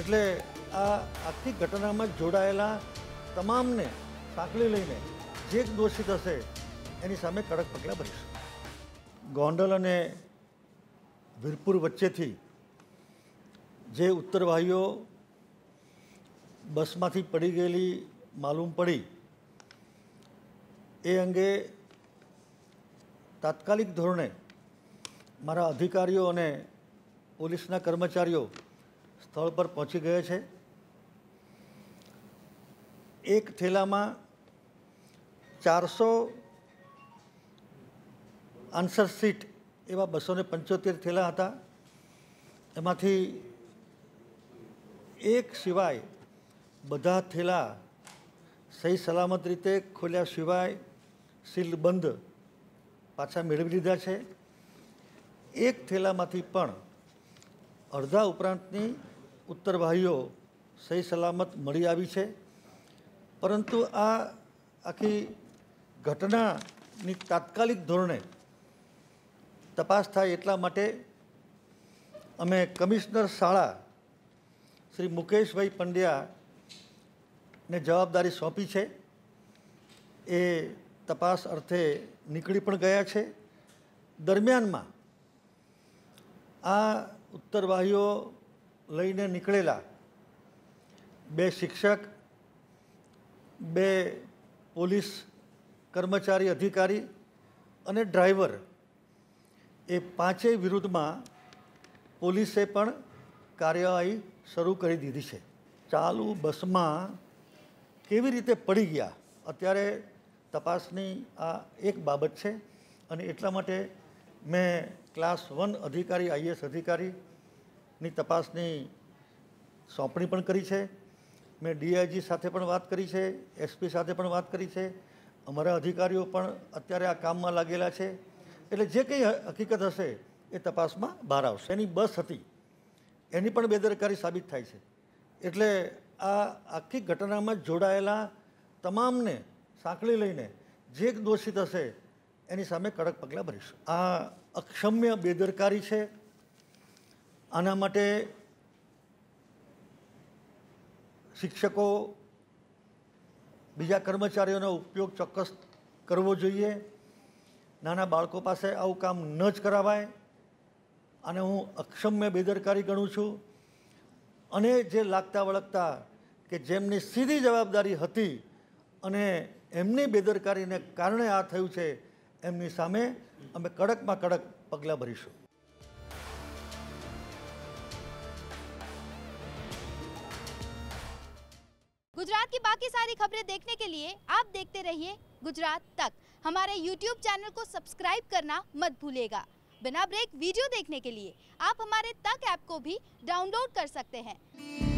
એટલે આ આખી ઘટનામાં જોડાયેલા તમામને સાંકળી લઈને જે દોષિત હશે એની સામે કડક પગલાં ભરીશું ગોંડલ અને વીરપુર વચ્ચેથી જે ઉત્તરવાહીઓ બસમાંથી પડી ગયેલી માલુમ પડી એ અંગે તાત્કાલિક ધોરણે મારા અધિકારીઓ અને પોલીસના કર્મચારીઓ સ્થળ પર પહોંચી ગયા છે એક થેલામાં ચારસો આન્સર સીટ એવા બસો ને પંચોતેર થેલા હતા એમાંથી એક સિવાય બધા થેલા સહી સલામત રીતે ખોલ્યા સિવાય સીલબંધ પાછા મેળવી લીધા છે એક થેલામાંથી પણ અડધા ઉપરાંતની ઉત્તર ઉત્તરવાહીઓ સહી સલામત મળી આવી છે પરંતુ આ આખી ઘટનાની તાત્કાલિક ધોરણે તપાસ થાય એટલા માટે અમે કમિશનર શાળા શ્રી મુકેશભાઈ પંડ્યાને જવાબદારી સોંપી છે એ તપાસ અર્થે નીકળી પણ ગયા છે દરમિયાનમાં આ ઉત્તરવાહીઓ લઈને નીકળેલા બે શિક્ષક બે પોલીસ કર્મચારી અધિકારી અને ડ્રાઈવર એ પાંચેય વિરુદ્ધમાં પોલીસે પણ કાર્યવાહી શરૂ કરી દીધી છે ચાલુ બસમાં કેવી રીતે પડી ગયા અત્યારે તપાસની આ એક બાબત છે અને એટલા માટે મેં ક્લાસ વન અધિકારી આઈએસ અધિકારી ની તપાસની સોંપણી પણ કરી છે મેં ડીઆઈજી સાથે પણ વાત કરી છે એસપી સાથે પણ વાત કરી છે અમારા અધિકારીઓ પણ અત્યારે આ કામમાં લાગેલા છે એટલે જે કંઈ હકીકત હશે એ તપાસમાં બહાર આવશે એની બસ હતી એની પણ બેદરકારી સાબિત થાય છે એટલે આ આખી ઘટનામાં જોડાયેલા તમામને સાંકળી લઈને જે દોષિત હશે એની સામે કડક પગલાં ભરીશું આ અક્ષમ્ય બેદરકારી છે આના માટે શિક્ષકો બીજા કર્મચારીઓનો ઉપયોગ ચોક્કસ કરવો જોઈએ નાના બાળકો પાસે આવું કામ ન જ કરાવાય અને હું અક્ષમ્ય બેદરકારી ગણું છું અને જે લાગતા વળગતા કે જેમની સીધી જવાબદારી હતી અને એમની બેદરકારીને કારણે આ થયું છે એમની સામે અમે કડકમાં કડક પગલાં ભરીશું गुजरात की बाकी सारी खबरें देखने के लिए आप देखते रहिए गुजरात तक हमारे यूट्यूब चैनल को सब्सक्राइब करना मत भूलेगा बिना ब्रेक वीडियो देखने के लिए आप हमारे तक ऐप को भी डाउनलोड कर सकते हैं